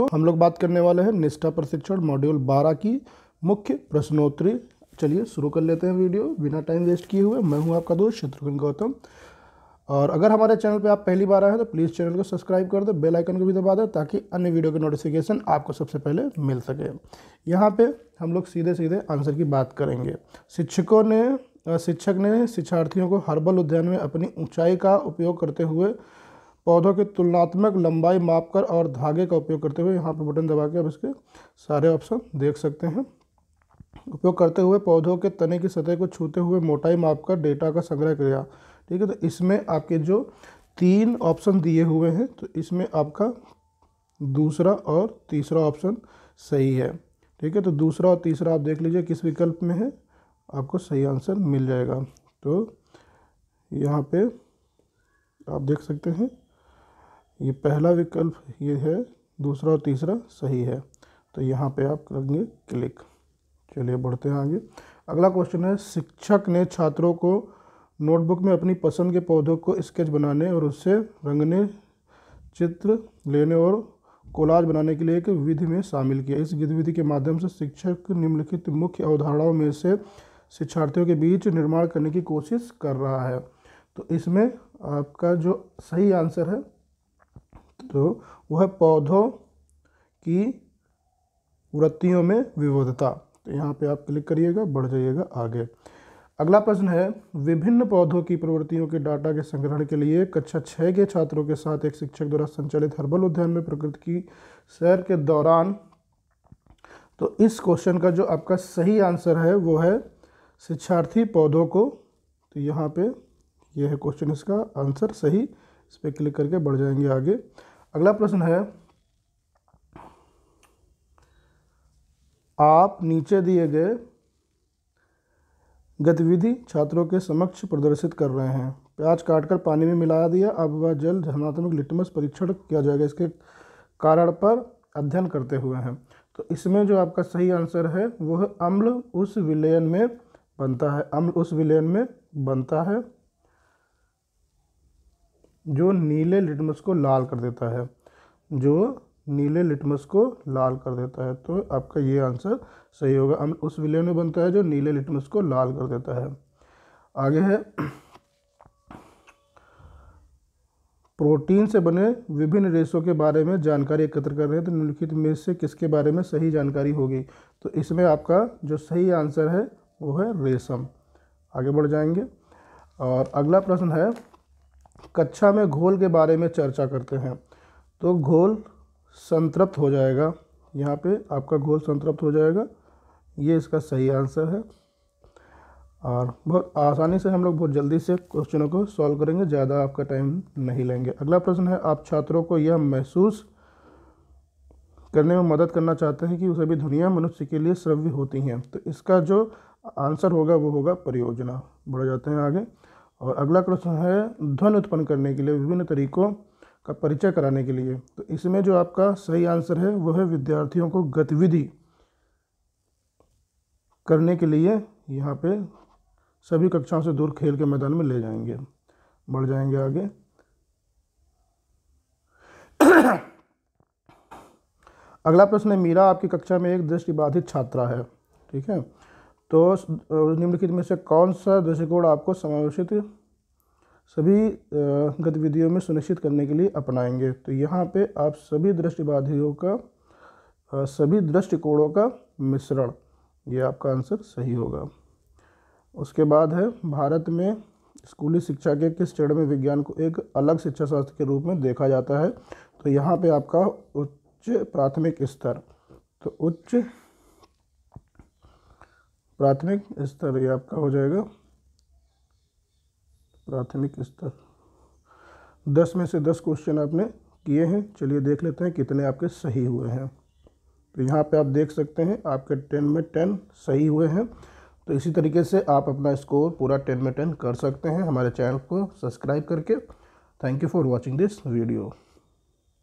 तो हम लोग बात करने वाले हैं निष्ठा प्रशिक्षण मॉड्यूल 12 की मुख्य प्रश्नोत्तरी चलिए शुरू कर लेते हैं वीडियो बिना टाइम वेस्ट किए हुए मैं हूं आपका दोस्त शत्रुघ्न गौतम और अगर हमारे चैनल पे आप पहली बार आए हैं तो प्लीज़ चैनल को सब्सक्राइब कर दें बेल आइकन को भी दबा दें ताकि अन्य वीडियो के नोटिफिकेशन आपको सबसे पहले मिल सके यहाँ पे हम लोग सीधे सीधे आंसर की बात करेंगे शिक्षकों ने शिक्षक ने शिक्षार्थियों को हर्बल उद्यान में अपनी ऊंचाई का उपयोग करते हुए पौधों की तुलनात्मक लंबाई मापकर और धागे का उपयोग करते हुए यहाँ पर बटन दबा के आप इसके सारे ऑप्शन देख सकते हैं उपयोग करते हुए पौधों के तने की सतह को छूते हुए मोटाई मापकर डेटा का संग्रह किया ठीक है तो इसमें आपके जो तीन ऑप्शन दिए हुए हैं तो इसमें आपका दूसरा और तीसरा ऑप्शन सही है ठीक है तो दूसरा और तीसरा आप देख लीजिए किस विकल्प में है आपको सही आंसर मिल जाएगा तो यहाँ पे आप देख सकते हैं ये पहला विकल्प ये है दूसरा और तीसरा सही है तो यहाँ पे आप करेंगे क्लिक चलिए बढ़ते हैं आगे अगला क्वेश्चन है शिक्षक ने छात्रों को नोटबुक में अपनी पसंद के पौधों को स्केच बनाने और उससे रंगने चित्र लेने और कोलाज बनाने के लिए एक विधि में शामिल किया इस गतिविधि के माध्यम से शिक्षक निम्नलिखित मुख्य अवधारणाओं में से शिक्षार्थियों के बीच निर्माण करने की कोशिश कर रहा है तो इसमें आपका जो सही आंसर है तो वह पौधों की वृत्तियों में विविधता तो यहाँ पे आप क्लिक करिएगा बढ़ जाइएगा आगे अगला प्रश्न है विभिन्न पौधों की प्रवृत्तियों के डाटा के संग्रहण के लिए कक्षा छः के छात्रों के साथ एक शिक्षक द्वारा संचालित हर्बल उद्यान में प्रकृति की सैर के दौरान तो इस क्वेश्चन का जो आपका सही आंसर है वो है शिक्षार्थी पौधों को तो यहाँ पे यह है क्वेश्चन इसका आंसर सही इस पर क्लिक करके बढ़ जाएंगे आगे अगला प्रश्न है आप नीचे दिए गए गतिविधि छात्रों के समक्ष प्रदर्शित कर रहे हैं प्याज काटकर पानी में मिला दिया अब वह जल धनात्मक लिटमस परीक्षण किया जाएगा इसके कारण पर अध्ययन करते हुए हैं तो इसमें जो आपका सही आंसर है वो है अम्ल उस विलयन में बनता है अम्ल उस विलयन में बनता है जो नीले लिटमस को लाल कर देता है जो नीले लिटमस को लाल कर देता है तो आपका ये आंसर सही होगा अम्ल उस विलयन में बनता है जो नीले लिटमस को लाल कर देता है आगे है प्रोटीन से बने विभिन्न रेशों के बारे में जानकारी एकत्र कर रहे हैं तो निम्नलिखित में से किसके बारे में सही जानकारी होगी तो इसमें आपका जो सही आंसर है वो है रेशम आगे बढ़ जाएंगे और अगला प्रश्न है कक्षा में घोल के बारे में चर्चा करते हैं तो घोल संतृप्त हो जाएगा यहाँ पे आपका घोल संतृप्त हो जाएगा ये इसका सही आंसर है और बहुत आसानी से हम लोग बहुत जल्दी से क्वेश्चनों को सॉल्व करेंगे ज़्यादा आपका टाइम नहीं लेंगे अगला प्रश्न है आप छात्रों को यह महसूस करने में मदद करना चाहते हैं कि वो सभी दुनिया मनुष्य के लिए श्रव्य होती हैं तो इसका जो आंसर होगा वो होगा परियोजना बढ़ जाते हैं आगे और अगला प्रश्न है ध्वन उत्पन्न करने के लिए विभिन्न तरीकों का परिचय कराने के लिए तो इसमें जो आपका सही आंसर है वह है विद्यार्थियों को गतिविधि करने के लिए यहाँ पे सभी कक्षाओं से दूर खेल के मैदान में ले जाएंगे बढ़ जाएंगे आगे अगला प्रश्न है मीरा आपकी कक्षा में एक दृष्टिबाधित छात्रा है ठीक है तो निम्नलिखित में से कौन सा दृष्टिकोण आपको समावेशित सभी गतिविधियों में सुनिश्चित करने के लिए अपनाएंगे तो यहाँ पे आप सभी दृष्टिबाधियों का सभी दृष्टिकोणों का मिश्रण ये आपका आंसर सही होगा उसके बाद है भारत में स्कूली शिक्षा के किस चरण में विज्ञान को एक अलग शिक्षा शास्त्र के रूप में देखा जाता है तो यहाँ पे आपका उच्च प्राथमिक स्तर तो उच्च प्राथमिक स्तर ये आपका हो जाएगा प्राथमिक स्तर दस में से दस क्वेश्चन आपने किए हैं चलिए देख लेते हैं कितने आपके सही हुए हैं तो यहाँ पे आप देख सकते हैं आपके टेन में टेन सही हुए हैं तो इसी तरीके से आप अपना स्कोर पूरा टेन में टेन कर सकते हैं हमारे चैनल को सब्सक्राइब करके thank you for watching this video